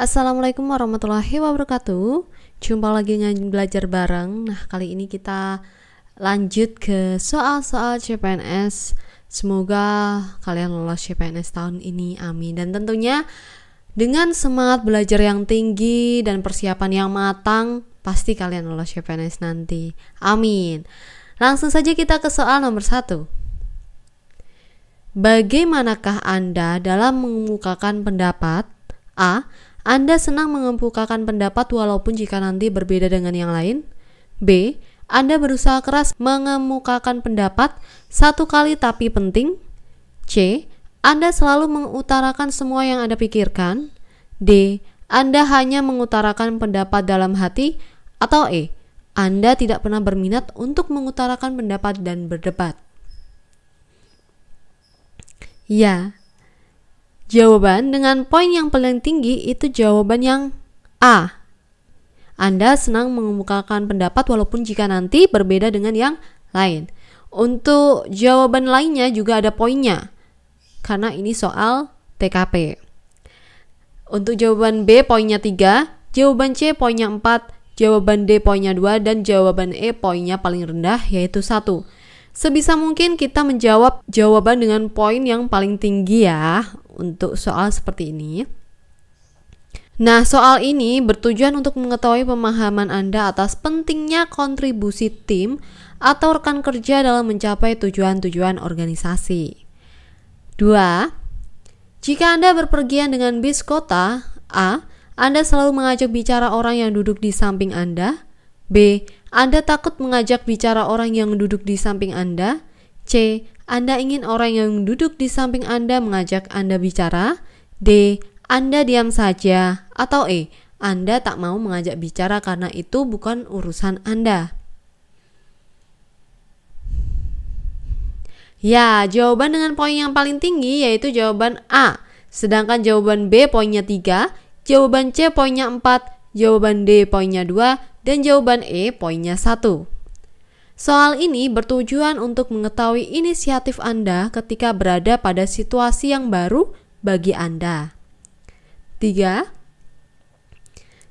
Assalamualaikum warahmatullahi wabarakatuh. Jumpa lagi dengan belajar bareng. Nah, kali ini kita lanjut ke soal-soal CPNS. Semoga kalian lolos CPNS tahun ini. Amin. Dan tentunya dengan semangat belajar yang tinggi dan persiapan yang matang, pasti kalian lolos CPNS nanti. Amin. Langsung saja kita ke soal nomor satu. Bagaimanakah Anda dalam mengemukakan pendapat? A anda senang mengemukakan pendapat walaupun jika nanti berbeda dengan yang lain? B. Anda berusaha keras mengemukakan pendapat satu kali tapi penting? C. Anda selalu mengutarakan semua yang Anda pikirkan? D. Anda hanya mengutarakan pendapat dalam hati? Atau E. Anda tidak pernah berminat untuk mengutarakan pendapat dan berdebat? Ya, Jawaban dengan poin yang paling tinggi itu jawaban yang A. Anda senang mengemukakan pendapat walaupun jika nanti berbeda dengan yang lain. Untuk jawaban lainnya juga ada poinnya. Karena ini soal TKP. Untuk jawaban B poinnya 3, jawaban C poinnya 4, jawaban D poinnya 2 dan jawaban E poinnya paling rendah yaitu 1. Sebisa mungkin kita menjawab jawaban dengan poin yang paling tinggi ya untuk soal seperti ini. Nah, soal ini bertujuan untuk mengetahui pemahaman Anda atas pentingnya kontribusi tim atau rekan kerja dalam mencapai tujuan-tujuan organisasi. 2. Jika Anda berpergian dengan bis kota, A. Anda selalu mengajak bicara orang yang duduk di samping Anda. B. Anda takut mengajak bicara orang yang duduk di samping Anda. C. Anda ingin orang yang duduk di samping Anda mengajak Anda bicara? D. Anda diam saja. Atau E. Anda tak mau mengajak bicara karena itu bukan urusan Anda. Ya, jawaban dengan poin yang paling tinggi yaitu jawaban A. Sedangkan jawaban B poinnya 3, jawaban C poinnya 4, jawaban D poinnya 2, dan jawaban E poinnya 1. Soal ini bertujuan untuk mengetahui inisiatif Anda ketika berada pada situasi yang baru bagi Anda. 3.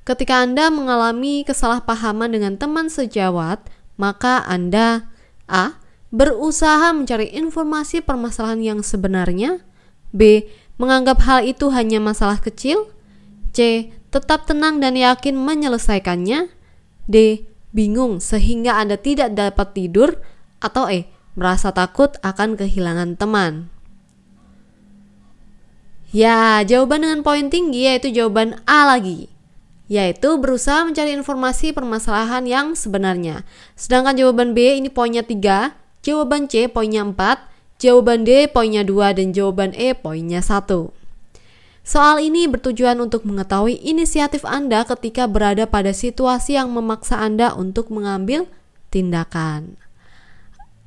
Ketika Anda mengalami kesalahpahaman dengan teman sejawat, maka Anda A. Berusaha mencari informasi permasalahan yang sebenarnya B. Menganggap hal itu hanya masalah kecil C. Tetap tenang dan yakin menyelesaikannya D bingung sehingga Anda tidak dapat tidur, atau E. Merasa takut akan kehilangan teman. Ya, jawaban dengan poin tinggi yaitu jawaban A lagi, yaitu berusaha mencari informasi permasalahan yang sebenarnya. Sedangkan jawaban B ini poinnya 3, jawaban C poinnya 4, jawaban D poinnya 2, dan jawaban E poinnya 1. Soal ini bertujuan untuk mengetahui inisiatif Anda ketika berada pada situasi yang memaksa Anda untuk mengambil tindakan.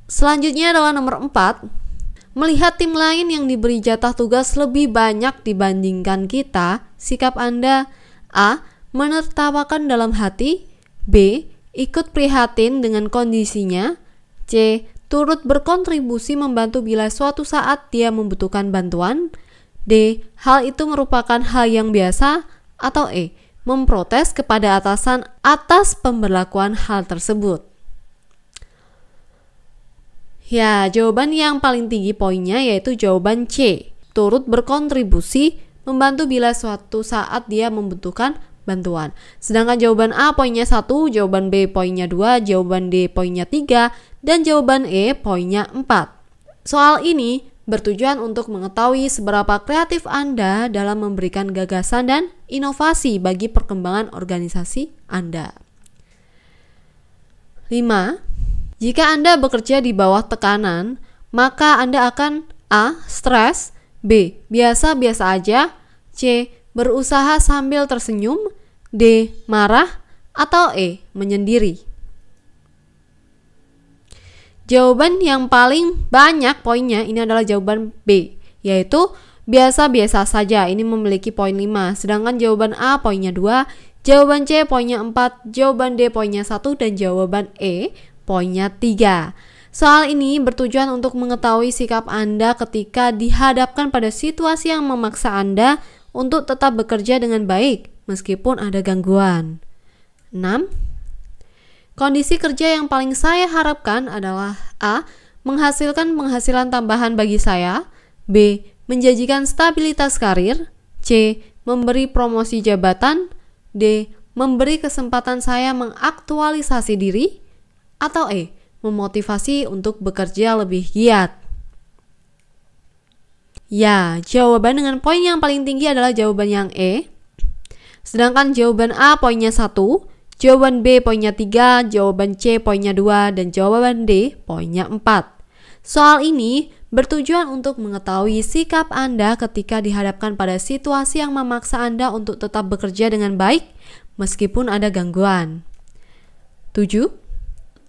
Selanjutnya adalah nomor 4, melihat tim lain yang diberi jatah tugas lebih banyak dibandingkan kita, sikap Anda A. menertawakan dalam hati, B. ikut prihatin dengan kondisinya, C. turut berkontribusi membantu bila suatu saat dia membutuhkan bantuan, D. Hal itu merupakan hal yang biasa atau E. Memprotes kepada atasan atas pemberlakuan hal tersebut. Ya, jawaban yang paling tinggi poinnya yaitu jawaban C. Turut berkontribusi membantu bila suatu saat dia membutuhkan bantuan. Sedangkan jawaban A poinnya 1, jawaban B poinnya 2, jawaban D poinnya 3, dan jawaban E poinnya 4. Soal ini bertujuan untuk mengetahui seberapa kreatif Anda dalam memberikan gagasan dan inovasi bagi perkembangan organisasi Anda. 5. Jika Anda bekerja di bawah tekanan, maka Anda akan A. stres, B. biasa-biasa aja, C. berusaha sambil tersenyum, D. marah, atau E. menyendiri. Jawaban yang paling banyak poinnya ini adalah jawaban B, yaitu biasa-biasa saja. Ini memiliki poin 5. Sedangkan jawaban A poinnya 2, jawaban C poinnya 4, jawaban D poinnya 1 dan jawaban E poinnya 3. Soal ini bertujuan untuk mengetahui sikap Anda ketika dihadapkan pada situasi yang memaksa Anda untuk tetap bekerja dengan baik meskipun ada gangguan. 6 Kondisi kerja yang paling saya harapkan adalah A. Menghasilkan penghasilan tambahan bagi saya B. Menjanjikan stabilitas karir C. Memberi promosi jabatan D. Memberi kesempatan saya mengaktualisasi diri atau E. Memotivasi untuk bekerja lebih giat Ya, jawaban dengan poin yang paling tinggi adalah jawaban yang E. Sedangkan jawaban A poinnya 1, Jawaban B poinnya 3, jawaban C poinnya 2, dan jawaban D poinnya 4. Soal ini bertujuan untuk mengetahui sikap Anda ketika dihadapkan pada situasi yang memaksa Anda untuk tetap bekerja dengan baik meskipun ada gangguan. 7.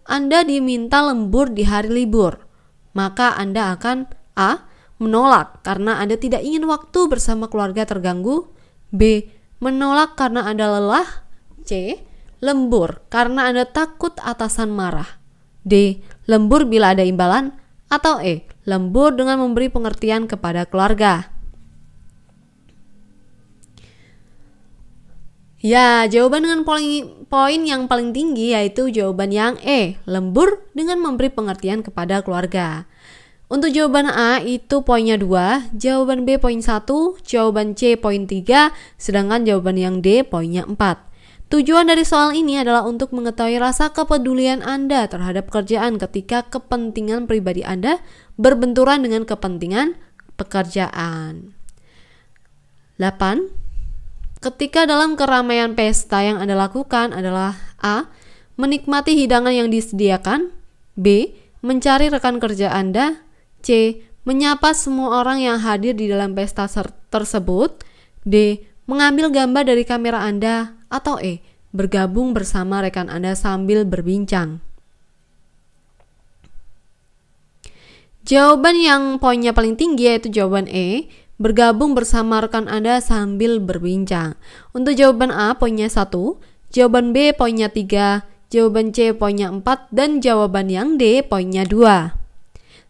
Anda diminta lembur di hari libur, maka Anda akan A. menolak karena Anda tidak ingin waktu bersama keluarga terganggu, B. menolak karena Anda lelah, C. Lembur karena Anda takut atasan marah. D. Lembur bila ada imbalan. Atau E. Lembur dengan memberi pengertian kepada keluarga. Ya, jawaban dengan poin yang paling tinggi yaitu jawaban yang E, lembur dengan memberi pengertian kepada keluarga. Untuk jawaban A itu poinnya 2, jawaban B poin 1, jawaban C poin 3, sedangkan jawaban yang D poinnya 4. Tujuan dari soal ini adalah untuk mengetahui rasa kepedulian Anda terhadap kerjaan ketika kepentingan pribadi Anda berbenturan dengan kepentingan pekerjaan. 8. Ketika dalam keramaian pesta yang Anda lakukan adalah A. Menikmati hidangan yang disediakan B. Mencari rekan kerja Anda C. Menyapa semua orang yang hadir di dalam pesta tersebut D. Mengambil gambar dari kamera Anda atau E. Bergabung bersama rekan Anda sambil berbincang. Jawaban yang poinnya paling tinggi yaitu jawaban E, bergabung bersama rekan Anda sambil berbincang. Untuk jawaban A poinnya 1, jawaban B poinnya 3, jawaban C poinnya 4, dan jawaban yang D poinnya 2.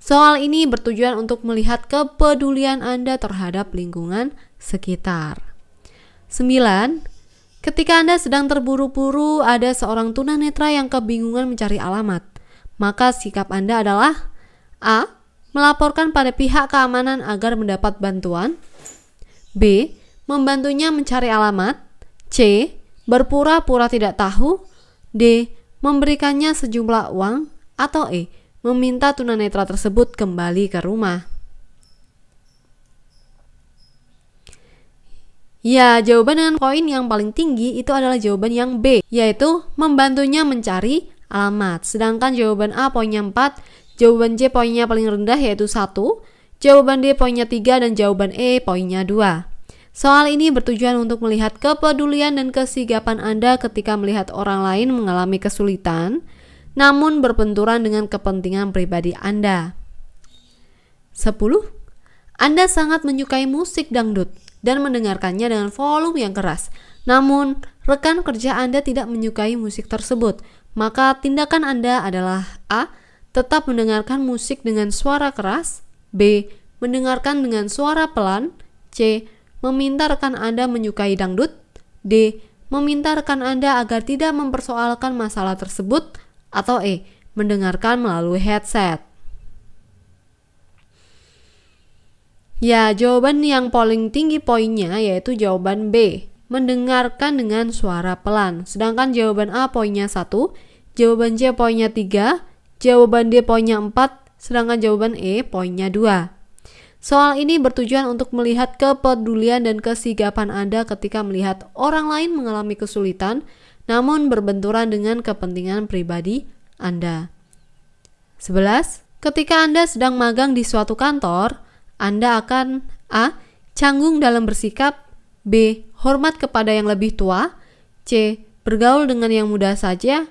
Soal ini bertujuan untuk melihat kepedulian Anda terhadap lingkungan sekitar. 9. Ketika Anda sedang terburu-buru, ada seorang tunanetra yang kebingungan mencari alamat. Maka sikap Anda adalah A. Melaporkan pada pihak keamanan agar mendapat bantuan B. Membantunya mencari alamat C. Berpura-pura tidak tahu D. Memberikannya sejumlah uang atau E. Meminta tunanetra tersebut kembali ke rumah. Ya, jawaban dengan poin yang paling tinggi itu adalah jawaban yang B, yaitu membantunya mencari alamat. Sedangkan jawaban A poinnya 4, jawaban C poinnya paling rendah yaitu 1, jawaban D poinnya 3, dan jawaban E poinnya 2. Soal ini bertujuan untuk melihat kepedulian dan kesigapan Anda ketika melihat orang lain mengalami kesulitan, namun berbenturan dengan kepentingan pribadi Anda. 10. Anda sangat menyukai musik dangdut dan mendengarkannya dengan volume yang keras. Namun, rekan kerja Anda tidak menyukai musik tersebut, maka tindakan Anda adalah A. Tetap mendengarkan musik dengan suara keras B. Mendengarkan dengan suara pelan C. Meminta rekan Anda menyukai dangdut D. Meminta rekan Anda agar tidak mempersoalkan masalah tersebut atau E. Mendengarkan melalui headset Ya, jawaban yang paling tinggi poinnya yaitu jawaban B, mendengarkan dengan suara pelan. Sedangkan jawaban A poinnya 1, jawaban C poinnya 3, jawaban D poinnya 4, sedangkan jawaban E poinnya 2. Soal ini bertujuan untuk melihat kepedulian dan kesigapan Anda ketika melihat orang lain mengalami kesulitan, namun berbenturan dengan kepentingan pribadi Anda. 11. Ketika Anda sedang magang di suatu kantor, anda akan A. Canggung dalam bersikap B. Hormat kepada yang lebih tua C. Bergaul dengan yang muda saja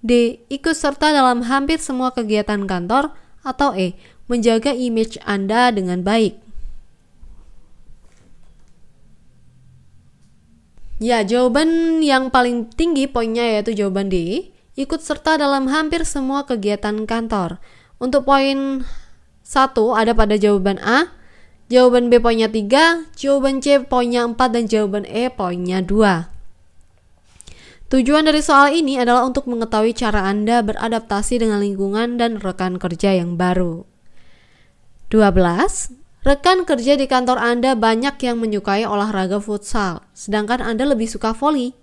D. Ikut serta dalam hampir semua kegiatan kantor atau E. Menjaga image Anda dengan baik Ya, jawaban yang paling tinggi poinnya yaitu jawaban D. Ikut serta dalam hampir semua kegiatan kantor. Untuk poin 1 ada pada jawaban A, jawaban B poinnya 3, jawaban C poinnya 4, dan jawaban E poinnya 2. Tujuan dari soal ini adalah untuk mengetahui cara Anda beradaptasi dengan lingkungan dan rekan kerja yang baru. 12. Rekan kerja di kantor Anda banyak yang menyukai olahraga futsal, sedangkan Anda lebih suka voli.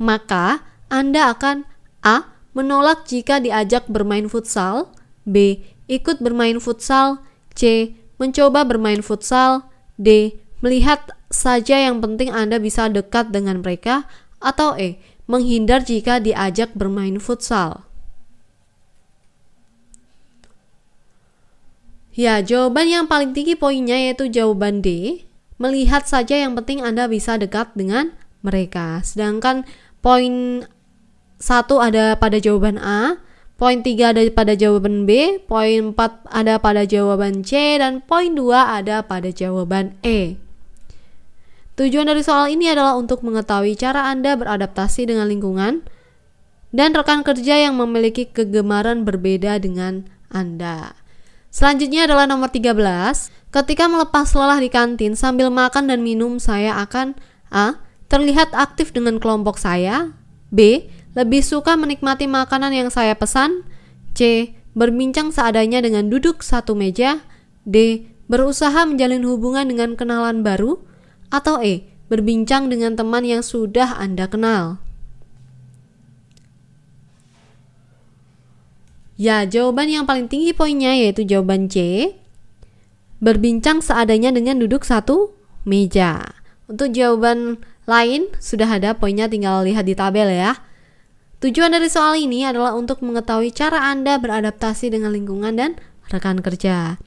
Maka, Anda akan A. Menolak jika diajak bermain futsal B ikut bermain futsal, C. mencoba bermain futsal, D. melihat saja yang penting Anda bisa dekat dengan mereka, atau E. menghindar jika diajak bermain futsal. Ya, jawaban yang paling tinggi poinnya yaitu jawaban D. Melihat saja yang penting Anda bisa dekat dengan mereka. Sedangkan poin satu ada pada jawaban A, Poin 3 ada pada jawaban B, poin 4 ada pada jawaban C, dan poin 2 ada pada jawaban E. Tujuan dari soal ini adalah untuk mengetahui cara Anda beradaptasi dengan lingkungan dan rekan kerja yang memiliki kegemaran berbeda dengan Anda. Selanjutnya adalah nomor 13. Ketika melepas lelah di kantin sambil makan dan minum, saya akan A. Terlihat aktif dengan kelompok saya B lebih suka menikmati makanan yang saya pesan. C. Berbincang seadanya dengan duduk satu meja. D. Berusaha menjalin hubungan dengan kenalan baru. Atau E. Berbincang dengan teman yang sudah Anda kenal. Ya, jawaban yang paling tinggi poinnya yaitu jawaban C. Berbincang seadanya dengan duduk satu meja. Untuk jawaban lain sudah ada poinnya tinggal lihat di tabel ya. Tujuan dari soal ini adalah untuk mengetahui cara Anda beradaptasi dengan lingkungan dan rekan kerja.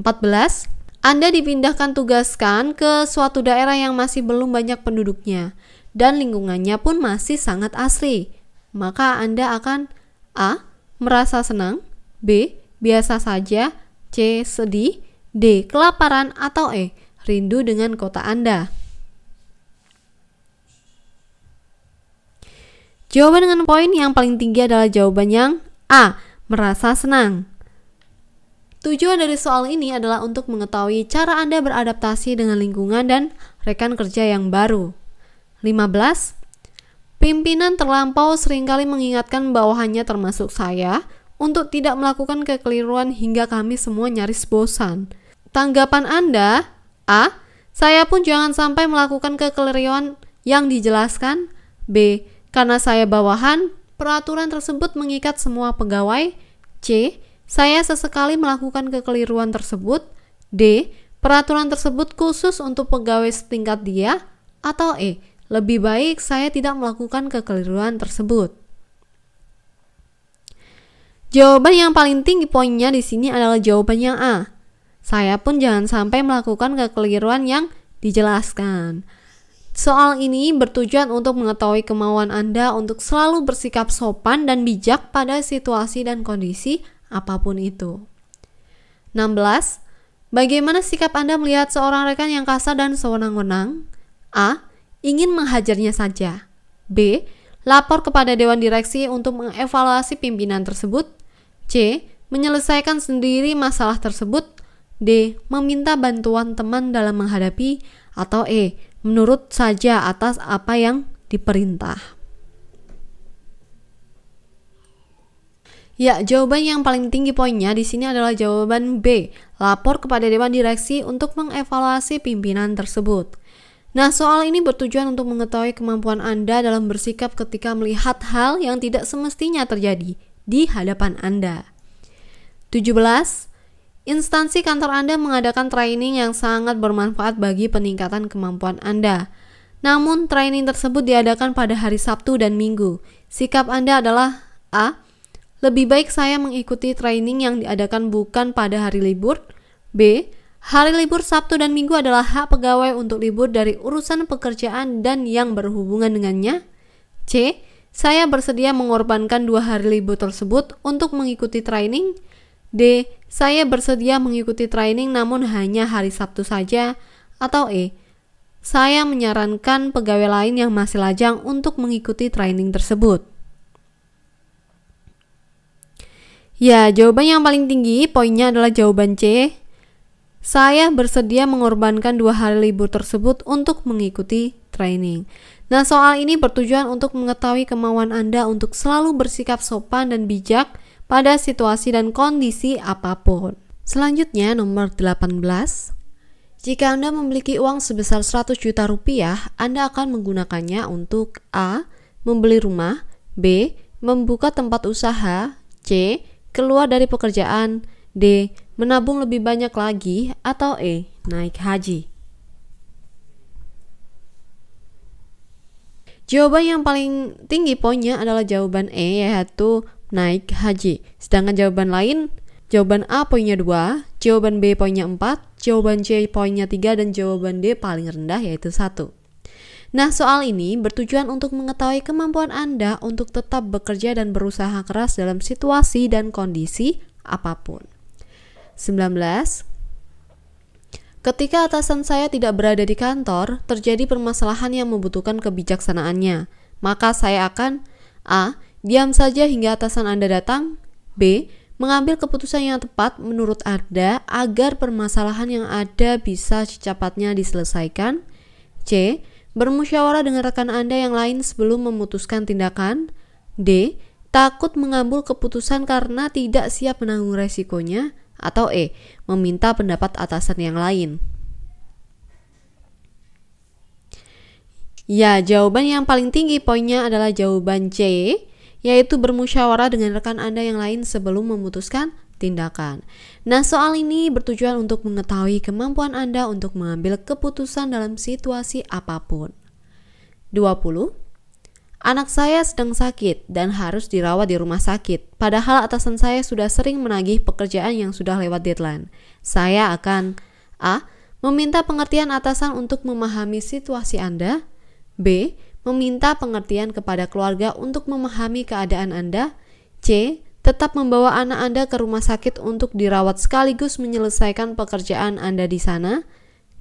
14. Anda dipindahkan tugaskan ke suatu daerah yang masih belum banyak penduduknya dan lingkungannya pun masih sangat asli. Maka Anda akan A. merasa senang, B. biasa saja, C. sedih, D. kelaparan atau E. rindu dengan kota Anda. Jawaban dengan poin yang paling tinggi adalah jawaban yang A. Merasa senang. Tujuan dari soal ini adalah untuk mengetahui cara Anda beradaptasi dengan lingkungan dan rekan kerja yang baru. 15. Pimpinan terlampau seringkali mengingatkan bawahannya termasuk saya untuk tidak melakukan kekeliruan hingga kami semua nyaris bosan. Tanggapan Anda? A. Saya pun jangan sampai melakukan kekeliruan yang dijelaskan. B. Karena saya bawahan, peraturan tersebut mengikat semua pegawai. C. Saya sesekali melakukan kekeliruan tersebut. D. Peraturan tersebut khusus untuk pegawai setingkat dia. Atau E. Lebih baik saya tidak melakukan kekeliruan tersebut. Jawaban yang paling tinggi poinnya di sini adalah jawaban yang A. Saya pun jangan sampai melakukan kekeliruan yang dijelaskan. Soal ini bertujuan untuk mengetahui kemauan Anda untuk selalu bersikap sopan dan bijak pada situasi dan kondisi apapun itu. 16. Bagaimana sikap Anda melihat seorang rekan yang kasar dan sewenang-wenang? A. Ingin menghajarnya saja. B. Lapor kepada dewan direksi untuk mengevaluasi pimpinan tersebut. C. Menyelesaikan sendiri masalah tersebut. D. Meminta bantuan teman dalam menghadapi atau E menurut saja atas apa yang diperintah. Ya, jawaban yang paling tinggi poinnya di sini adalah jawaban B, lapor kepada dewan direksi untuk mengevaluasi pimpinan tersebut. Nah, soal ini bertujuan untuk mengetahui kemampuan Anda dalam bersikap ketika melihat hal yang tidak semestinya terjadi di hadapan Anda. 17. Instansi kantor Anda mengadakan training yang sangat bermanfaat bagi peningkatan kemampuan Anda. Namun, training tersebut diadakan pada hari Sabtu dan Minggu. Sikap Anda adalah A. Lebih baik saya mengikuti training yang diadakan bukan pada hari libur. B. Hari libur Sabtu dan Minggu adalah hak pegawai untuk libur dari urusan pekerjaan dan yang berhubungan dengannya. C. Saya bersedia mengorbankan dua hari libur tersebut untuk mengikuti training. D. Saya bersedia mengikuti training namun hanya hari Sabtu saja. Atau E. Saya menyarankan pegawai lain yang masih lajang untuk mengikuti training tersebut. Ya, jawaban yang paling tinggi poinnya adalah jawaban C. Saya bersedia mengorbankan dua hari libur tersebut untuk mengikuti training. Nah, soal ini bertujuan untuk mengetahui kemauan Anda untuk selalu bersikap sopan dan bijak pada situasi dan kondisi apapun. Selanjutnya nomor 18. Jika Anda memiliki uang sebesar 100 juta rupiah, Anda akan menggunakannya untuk A. Membeli rumah B. Membuka tempat usaha C. Keluar dari pekerjaan D. Menabung lebih banyak lagi atau E. Naik haji Jawaban yang paling tinggi poinnya adalah jawaban E yaitu naik haji. Sedangkan jawaban lain, jawaban A poinnya 2, jawaban B poinnya 4, jawaban C poinnya 3, dan jawaban D paling rendah yaitu 1. Nah, soal ini bertujuan untuk mengetahui kemampuan Anda untuk tetap bekerja dan berusaha keras dalam situasi dan kondisi apapun. 19. Ketika atasan saya tidak berada di kantor, terjadi permasalahan yang membutuhkan kebijaksanaannya. Maka saya akan A Diam saja hingga atasan Anda datang. B. Mengambil keputusan yang tepat menurut Anda agar permasalahan yang ada bisa secepatnya diselesaikan. C. Bermusyawarah dengan rekan Anda yang lain sebelum memutuskan tindakan. D. Takut mengambil keputusan karena tidak siap menanggung resikonya. Atau E. Meminta pendapat atasan yang lain. Ya, jawaban yang paling tinggi poinnya adalah jawaban C yaitu bermusyawarah dengan rekan Anda yang lain sebelum memutuskan tindakan. Nah, soal ini bertujuan untuk mengetahui kemampuan Anda untuk mengambil keputusan dalam situasi apapun. 20. Anak saya sedang sakit dan harus dirawat di rumah sakit. Padahal atasan saya sudah sering menagih pekerjaan yang sudah lewat deadline. Saya akan A. Meminta pengertian atasan untuk memahami situasi Anda. B meminta pengertian kepada keluarga untuk memahami keadaan Anda. C. Tetap membawa anak Anda ke rumah sakit untuk dirawat sekaligus menyelesaikan pekerjaan Anda di sana.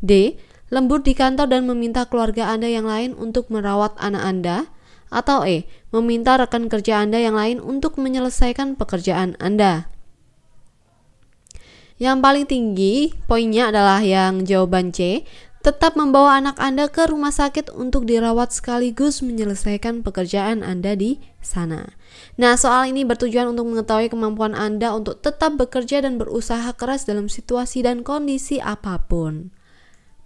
D. Lembur di kantor dan meminta keluarga Anda yang lain untuk merawat anak Anda. Atau E. Meminta rekan kerja Anda yang lain untuk menyelesaikan pekerjaan Anda. Yang paling tinggi poinnya adalah yang jawaban C, Tetap membawa anak Anda ke rumah sakit untuk dirawat sekaligus menyelesaikan pekerjaan Anda di sana. Nah, soal ini bertujuan untuk mengetahui kemampuan Anda untuk tetap bekerja dan berusaha keras dalam situasi dan kondisi apapun.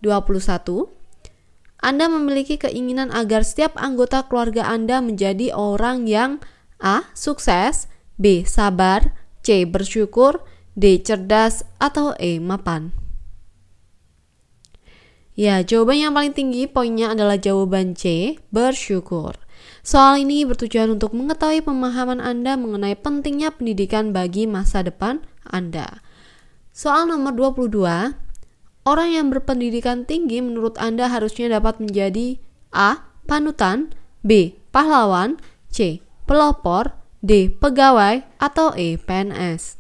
21. Anda memiliki keinginan agar setiap anggota keluarga Anda menjadi orang yang A. Sukses B. Sabar C. Bersyukur D. Cerdas atau E. Mapan Ya, jawaban yang paling tinggi poinnya adalah jawaban C, bersyukur. Soal ini bertujuan untuk mengetahui pemahaman Anda mengenai pentingnya pendidikan bagi masa depan Anda. Soal nomor 22, orang yang berpendidikan tinggi menurut Anda harusnya dapat menjadi A. Panutan B. Pahlawan C. Pelopor D. Pegawai atau E. PNS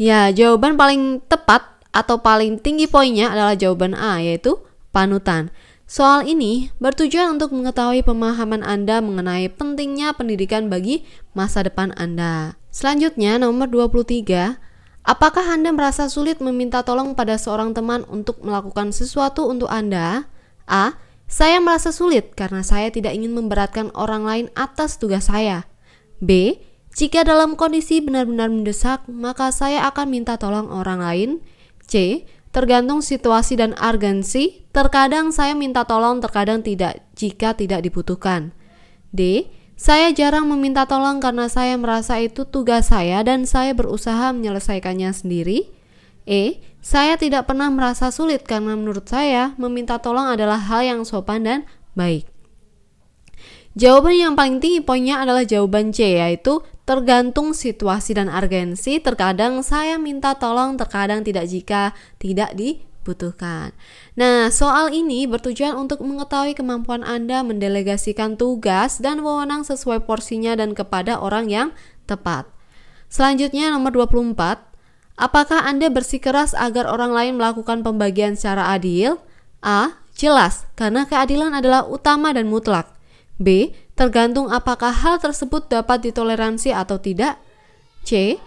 Ya, jawaban paling tepat atau paling tinggi poinnya adalah jawaban A, yaitu panutan. Soal ini bertujuan untuk mengetahui pemahaman Anda mengenai pentingnya pendidikan bagi masa depan Anda. Selanjutnya, nomor 23, apakah Anda merasa sulit meminta tolong pada seorang teman untuk melakukan sesuatu untuk Anda? A. Saya merasa sulit karena saya tidak ingin memberatkan orang lain atas tugas saya. B. Jika dalam kondisi benar-benar mendesak, maka saya akan minta tolong orang lain. C. Tergantung situasi dan urgensi, terkadang saya minta tolong, terkadang tidak jika tidak dibutuhkan. D. Saya jarang meminta tolong karena saya merasa itu tugas saya dan saya berusaha menyelesaikannya sendiri. E. Saya tidak pernah merasa sulit karena menurut saya meminta tolong adalah hal yang sopan dan baik. Jawaban yang paling tinggi poinnya adalah jawaban C yaitu Tergantung situasi dan urgensi. terkadang saya minta tolong, terkadang tidak jika tidak di butuhkan. Nah, soal ini bertujuan untuk mengetahui kemampuan Anda mendelegasikan tugas dan wewenang sesuai porsinya dan kepada orang yang tepat. Selanjutnya nomor 24, apakah Anda bersikeras agar orang lain melakukan pembagian secara adil? A. Jelas, karena keadilan adalah utama dan mutlak. B tergantung apakah hal tersebut dapat ditoleransi atau tidak. C.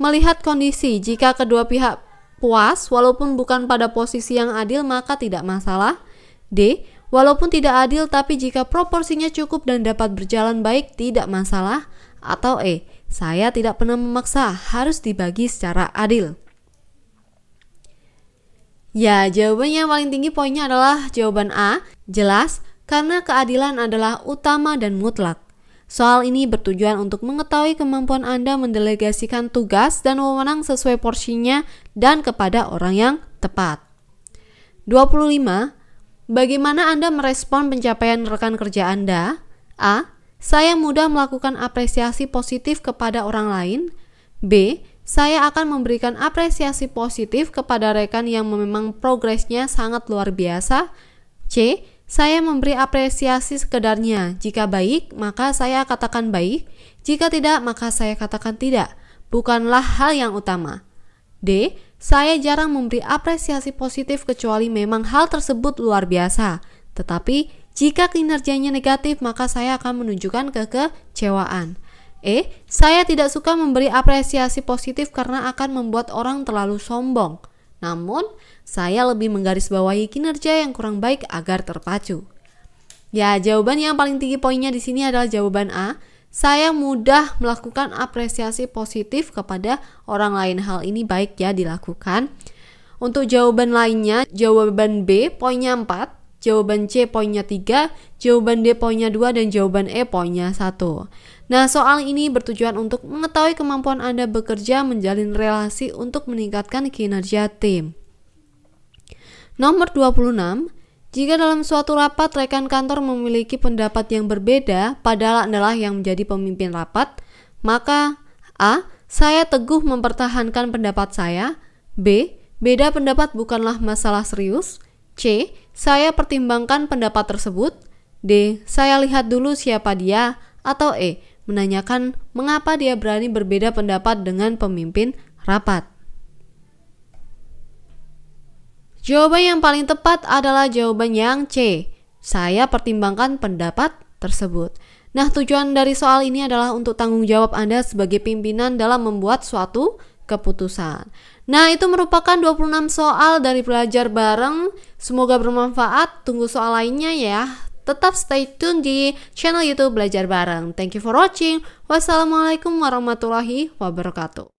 Melihat kondisi, jika kedua pihak puas walaupun bukan pada posisi yang adil maka tidak masalah. D. Walaupun tidak adil tapi jika proporsinya cukup dan dapat berjalan baik tidak masalah. Atau E. Saya tidak pernah memaksa, harus dibagi secara adil. Ya, jawaban yang paling tinggi poinnya adalah jawaban A. Jelas, karena keadilan adalah utama dan mutlak. Soal ini bertujuan untuk mengetahui kemampuan Anda mendelegasikan tugas dan wewenang sesuai porsinya dan kepada orang yang tepat. 25. Bagaimana Anda merespon pencapaian rekan kerja Anda? A. Saya mudah melakukan apresiasi positif kepada orang lain. B. Saya akan memberikan apresiasi positif kepada rekan yang memang progresnya sangat luar biasa. C saya memberi apresiasi sekedarnya. Jika baik, maka saya katakan baik. Jika tidak, maka saya katakan tidak. Bukanlah hal yang utama. D. Saya jarang memberi apresiasi positif kecuali memang hal tersebut luar biasa. Tetapi, jika kinerjanya negatif, maka saya akan menunjukkan kekecewaan. E. Saya tidak suka memberi apresiasi positif karena akan membuat orang terlalu sombong. Namun, saya lebih menggarisbawahi kinerja yang kurang baik agar terpacu. Ya, jawaban yang paling tinggi poinnya di sini adalah jawaban A. Saya mudah melakukan apresiasi positif kepada orang lain. Hal ini baik ya dilakukan. Untuk jawaban lainnya, jawaban B poinnya 4 jawaban C poinnya 3, jawaban D poinnya 2, dan jawaban E poinnya 1. Nah, soal ini bertujuan untuk mengetahui kemampuan Anda bekerja menjalin relasi untuk meningkatkan kinerja tim. Nomor 26, jika dalam suatu rapat rekan kantor memiliki pendapat yang berbeda, padahal adalah yang menjadi pemimpin rapat, maka A. Saya teguh mempertahankan pendapat saya. B. Beda pendapat bukanlah masalah serius. C. Saya pertimbangkan pendapat tersebut. D. Saya lihat dulu siapa dia. Atau E. Menanyakan mengapa dia berani berbeda pendapat dengan pemimpin rapat. Jawaban yang paling tepat adalah jawaban yang C. Saya pertimbangkan pendapat tersebut. Nah, tujuan dari soal ini adalah untuk tanggung jawab Anda sebagai pimpinan dalam membuat suatu keputusan. Nah, itu merupakan 26 soal dari belajar bareng. Semoga bermanfaat. Tunggu soal lainnya ya. Tetap stay tune di channel YouTube Belajar Bareng. Thank you for watching. Wassalamualaikum warahmatullahi wabarakatuh.